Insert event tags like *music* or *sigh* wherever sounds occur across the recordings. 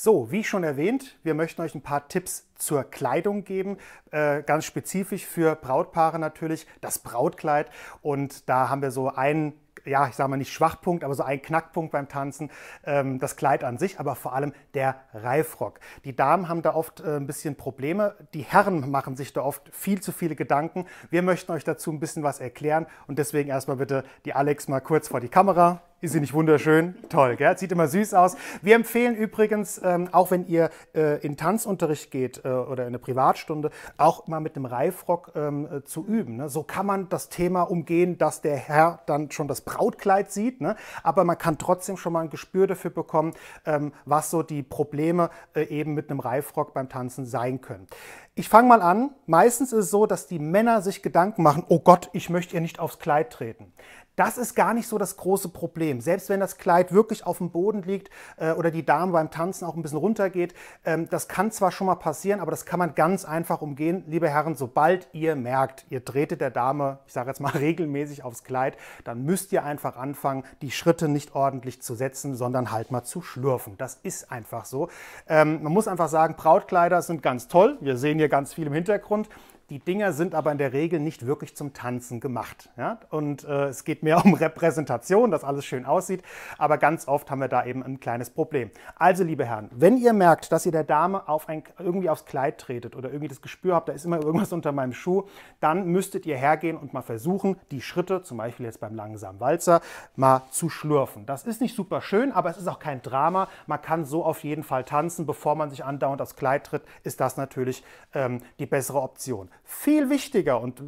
So, wie schon erwähnt, wir möchten euch ein paar Tipps zur Kleidung geben, äh, ganz spezifisch für Brautpaare natürlich, das Brautkleid. Und da haben wir so einen, ja, ich sage mal nicht Schwachpunkt, aber so einen Knackpunkt beim Tanzen, ähm, das Kleid an sich, aber vor allem der Reifrock. Die Damen haben da oft äh, ein bisschen Probleme, die Herren machen sich da oft viel zu viele Gedanken. Wir möchten euch dazu ein bisschen was erklären und deswegen erstmal bitte die Alex mal kurz vor die Kamera. Ist sie nicht wunderschön? Toll, gell? Sieht immer süß aus. Wir empfehlen übrigens, ähm, auch wenn ihr äh, in Tanzunterricht geht äh, oder in eine Privatstunde, auch mal mit einem Reifrock ähm, äh, zu üben. Ne? So kann man das Thema umgehen, dass der Herr dann schon das Brautkleid sieht, ne? aber man kann trotzdem schon mal ein Gespür dafür bekommen, ähm, was so die Probleme äh, eben mit einem Reifrock beim Tanzen sein können. Ich fange mal an. Meistens ist es so, dass die Männer sich Gedanken machen, oh Gott, ich möchte ihr nicht aufs Kleid treten. Das ist gar nicht so das große Problem. Problem. Selbst wenn das Kleid wirklich auf dem Boden liegt äh, oder die Dame beim Tanzen auch ein bisschen runtergeht, ähm, das kann zwar schon mal passieren, aber das kann man ganz einfach umgehen. Liebe Herren, sobald ihr merkt, ihr tretet der Dame, ich sage jetzt mal *laughs* regelmäßig aufs Kleid, dann müsst ihr einfach anfangen, die Schritte nicht ordentlich zu setzen, sondern halt mal zu schlürfen. Das ist einfach so. Ähm, man muss einfach sagen, Brautkleider sind ganz toll. Wir sehen hier ganz viel im Hintergrund. Die Dinger sind aber in der Regel nicht wirklich zum Tanzen gemacht. Ja? Und äh, es geht mehr *laughs* um Repräsentation, dass alles schön aussieht. Aber ganz oft haben wir da eben ein kleines Problem. Also, liebe Herren, wenn ihr merkt, dass ihr der Dame auf ein, irgendwie aufs Kleid tretet oder irgendwie das Gespür habt, da ist immer irgendwas *laughs* unter meinem Schuh, dann müsstet ihr hergehen und mal versuchen, die Schritte, zum Beispiel jetzt beim langsamen Walzer, mal zu schlürfen. Das ist nicht super schön, aber es ist auch kein Drama. Man kann so auf jeden Fall tanzen. Bevor man sich andauernd aufs Kleid tritt, ist das natürlich ähm, die bessere Option viel wichtiger und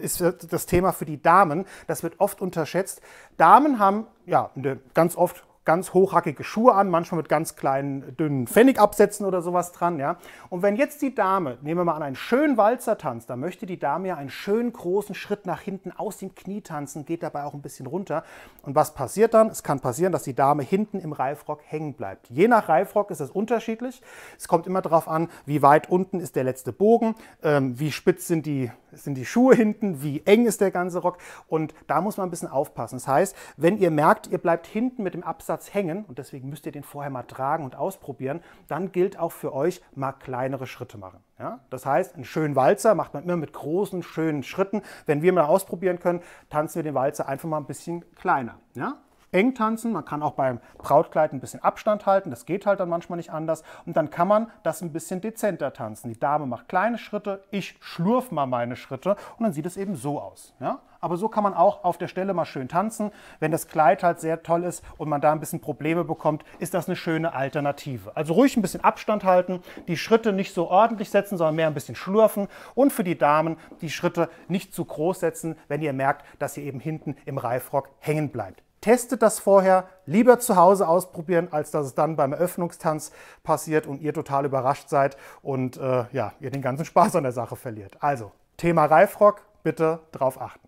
ist das Thema für die Damen. Das wird oft unterschätzt. Damen haben ja ganz oft ganz hochhackige Schuhe an, manchmal mit ganz kleinen, dünnen Pfennigabsätzen oder sowas dran. Ja? Und wenn jetzt die Dame, nehmen wir mal an, einen schönen Walzer tanzt, dann möchte die Dame ja einen schönen großen Schritt nach hinten aus dem Knie tanzen, geht dabei auch ein bisschen runter. Und was passiert dann? Es kann passieren, dass die Dame hinten im Reifrock hängen bleibt. Je nach Reifrock ist das unterschiedlich. Es kommt immer darauf an, wie weit unten ist der letzte Bogen, ähm, wie spitz sind die, sind die Schuhe hinten, wie eng ist der ganze Rock. Und da muss man ein bisschen aufpassen. Das heißt, wenn ihr merkt, ihr bleibt hinten mit dem Absatz Einsatz hängen und deswegen müsst ihr den vorher mal tragen und ausprobieren, dann gilt auch für euch, mal kleinere Schritte machen. Ja? Das heißt, einen schönen Walzer macht man immer mit großen, schönen Schritten. Wenn wir mal ausprobieren können, tanzen wir den Walzer einfach mal ein bisschen kleiner. Ja? eng tanzen, man kann auch beim Brautkleid ein bisschen Abstand halten, das geht halt dann manchmal nicht anders und dann kann man das ein bisschen dezenter tanzen. Die Dame macht kleine Schritte, ich schlurf mal meine Schritte und dann sieht es eben so aus. Ja? Aber so kann man auch auf der Stelle mal schön tanzen. Wenn das Kleid halt sehr toll ist und man da ein bisschen Probleme bekommt, ist das eine schöne Alternative. Also ruhig ein bisschen Abstand halten, die Schritte nicht so ordentlich setzen, sondern mehr ein bisschen schlurfen und für die Damen die Schritte nicht zu groß setzen, wenn ihr merkt, dass ihr eben hinten im Reifrock hängen bleibt. Testet das vorher, lieber zu Hause ausprobieren, als dass es dann beim Eröffnungstanz passiert und ihr total überrascht seid und äh, ja, ihr den ganzen Spaß an der Sache verliert. Also, Thema Reifrock, bitte drauf achten.